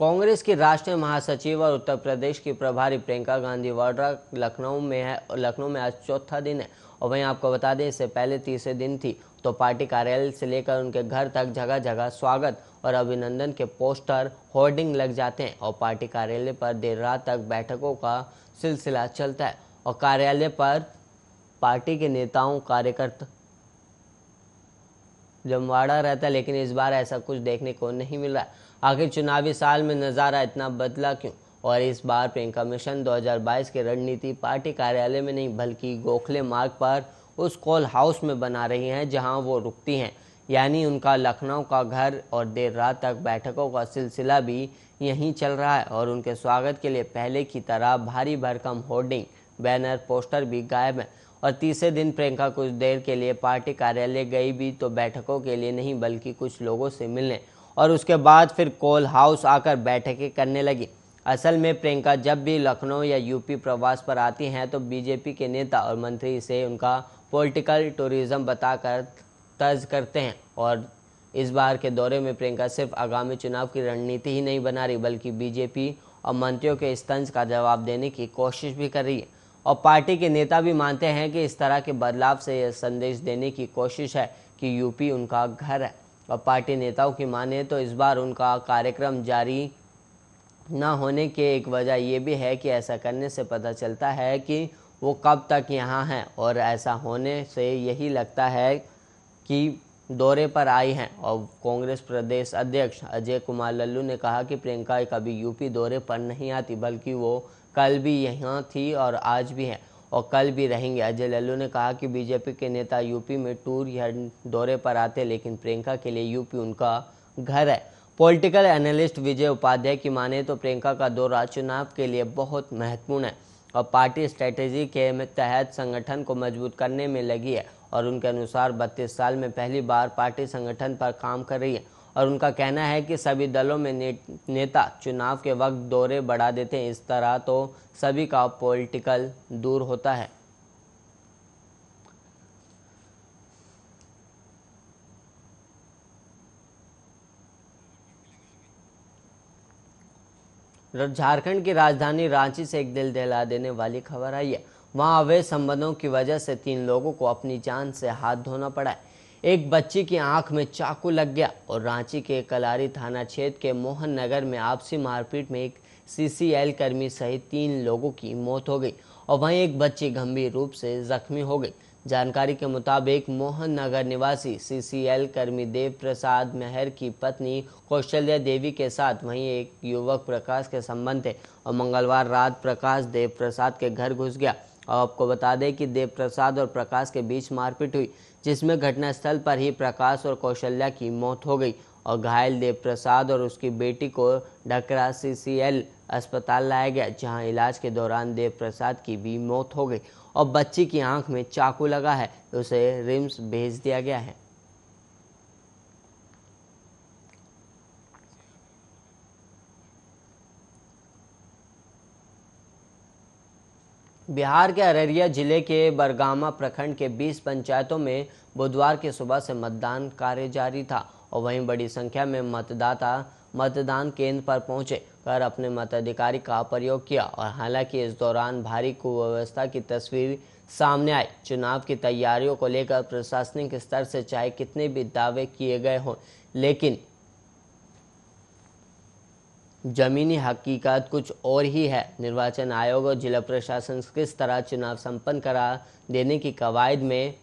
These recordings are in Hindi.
कांग्रेस की राष्ट्रीय महासचिव और उत्तर प्रदेश की प्रभारी प्रियंका गांधी वाड्रा लखनऊ में है लखनऊ में आज चौथा दिन है और वहीं आपको बता दें इससे पहले तीसरे दिन थी तो पार्टी कार्यालय से लेकर उनके घर तक जगह जगह स्वागत और अभिनंदन के पोस्टर होर्डिंग लग जाते हैं और पार्टी कार्यालय पर देर रात तक बैठकों का सिलसिला चलता है और कार्यालय पर पार्टी के नेताओं कार्यकर्ता जमवाड़ा रहता है लेकिन इस बार ऐसा कुछ देखने को नहीं मिल रहा आखिर चुनावी साल में नज़ारा इतना बदला क्यों और इस बार प्रियंका मिशन 2022 के रणनीति पार्टी कार्यालय में नहीं बल्कि गोखले मार्ग पर उस कॉल हाउस में बना रही हैं जहां वो रुकती हैं यानी उनका लखनऊ का घर और देर रात तक बैठकों का सिलसिला भी यहीं चल रहा है और उनके स्वागत के लिए पहले की तरह भारी भरकम होर्डिंग बैनर पोस्टर भी गायब हैं और तीसरे दिन प्रियंका कुछ देर के लिए पार्टी कार्यालय गई भी तो बैठकों के लिए नहीं बल्कि कुछ लोगों से मिलने और उसके बाद फिर कोल हाउस आकर बैठकें करने लगी असल में प्रियंका जब भी लखनऊ या यूपी प्रवास पर आती हैं तो बीजेपी के नेता और मंत्री से उनका पॉलिटिकल टूरिज्म बताकर तर्ज करते हैं और इस बार के दौरे में प्रियंका सिर्फ आगामी चुनाव की रणनीति ही नहीं बना रही बल्कि बीजेपी और मंत्रियों के इस तंज का जवाब देने की कोशिश भी कर रही है और पार्टी के नेता भी मानते हैं कि इस तरह के बदलाव से यह संदेश देने की कोशिश है कि यूपी उनका घर है और पार्टी नेताओं की माने तो इस बार उनका कार्यक्रम जारी न होने के एक वजह यह भी है कि ऐसा करने से पता चलता है कि वो कब तक यहाँ हैं और ऐसा होने से यही लगता है कि दौरे पर आई हैं और कांग्रेस प्रदेश अध्यक्ष अजय कुमार लल्लू ने कहा कि प्रियंका कभी यूपी दौरे पर नहीं आती बल्कि वो कल भी यहाँ थी और आज भी हैं और कल भी रहेंगे अजय लल्लू ने कहा कि बीजेपी के नेता यूपी में टूर या दौरे पर आते लेकिन प्रियंका के लिए यूपी उनका घर है पॉलिटिकल एनालिस्ट विजय उपाध्याय की माने तो प्रियंका का दौरा चुनाव के लिए बहुत महत्वपूर्ण है और पार्टी स्ट्रेटेजी के तहत संगठन को मजबूत करने में लगी है और उनके अनुसार बत्तीस साल में पहली बार पार्टी संगठन पर काम कर रही है और उनका कहना है कि सभी दलों में ने, नेता चुनाव के वक्त दौरे बढ़ा देते हैं इस तरह तो सभी का पॉलिटिकल दूर होता है झारखंड की राजधानी रांची से एक दिल दहला देने वाली खबर आई है वहां अवैध संबंधों की वजह से तीन लोगों को अपनी जान से हाथ धोना पड़ा है एक बच्ची की आंख में चाकू लग गया और रांची के कलारी थाना क्षेत्र के मोहन नगर में आपसी मारपीट में एक सीसीएल कर्मी सहित तीन लोगों की मौत हो गई और वहीं एक बच्ची गंभीर रूप से जख्मी हो गई जानकारी के मुताबिक मोहन नगर निवासी सीसीएल कर्मी देव प्रसाद मेहर की पत्नी कौशल्या देवी के साथ वहीं एक युवक प्रकाश के संबंध थे और मंगलवार रात प्रकाश देव प्रसाद के घर घुस गया आपको बता दें कि देव प्रसाद और प्रकाश के बीच मारपीट हुई जिसमें घटनास्थल पर ही प्रकाश और कौशल्या की मौत हो गई और घायल देव प्रसाद और उसकी बेटी को ढकरा सी अस्पताल लाया गया जहां इलाज के दौरान देव प्रसाद की भी मौत हो गई और बच्ची की आंख में चाकू लगा है उसे रिम्स भेज दिया गया है बिहार के अररिया जिले के बरगामा प्रखंड के 20 पंचायतों में बुधवार की सुबह से मतदान कार्य जारी था और वहीं बड़ी संख्या में मतदाता मतदान केंद्र पर पहुंचे कर अपने मताधिकारी का प्रयोग किया और हालांकि इस दौरान भारी कुव्यवस्था की तस्वीर सामने आई चुनाव की तैयारियों को लेकर प्रशासनिक स्तर से चाहे कितने भी दावे किए गए हों लेकिन ज़मीनी हकीकत कुछ और ही है निर्वाचन आयोग और जिला प्रशासन किस तरह चुनाव संपन्न करा देने की कवायद में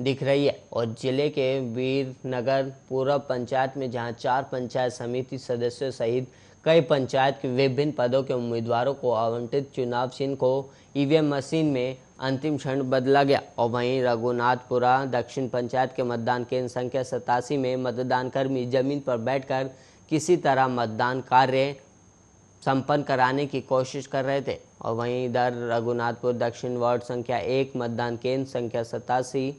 दिख रही है और जिले के वीरनगर पूर्व पंचायत में जहां चार पंचायत समिति सदस्यों सहित कई पंचायत के विभिन्न पदों के उम्मीदवारों को आवंटित चुनाव चिन्ह को ईवीएम मशीन में अंतिम क्षण बदला गया और वहीं रघुनाथपुरा दक्षिण पंचायत के मतदान केंद्र संख्या सतासी में मतदान कर्मी जमीन पर बैठकर किसी तरह मतदान कार्य संपन्न कराने की कोशिश कर रहे थे और वहीं इधर रघुनाथपुर दक्षिण वार्ड संख्या एक मतदान केंद्र संख्या सतासी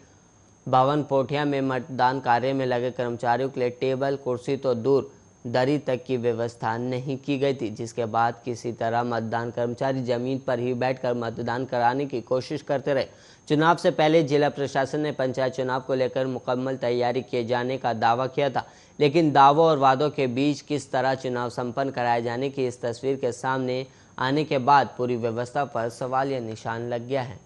भवन पोठिया में मतदान कार्य में लगे कर्मचारियों के लिए टेबल कुर्सी तो दूर दरी तक की व्यवस्था नहीं की गई थी जिसके बाद किसी तरह मतदान कर्मचारी जमीन पर ही बैठकर मतदान कराने की कोशिश करते रहे चुनाव से पहले जिला प्रशासन ने पंचायत चुनाव को लेकर मुकम्मल तैयारी किए जाने का दावा किया था लेकिन दावों और वादों के बीच किस तरह चुनाव संपन्न कराए जाने की इस तस्वीर के सामने आने के बाद पूरी व्यवस्था पर सवाल या निशान लग गया है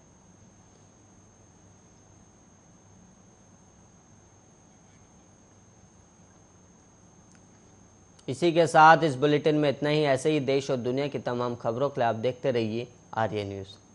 इसी के साथ इस बुलेटिन में इतना ही ऐसे ही देश और दुनिया की तमाम खबरों के लिए आप देखते रहिए आर्य न्यूज़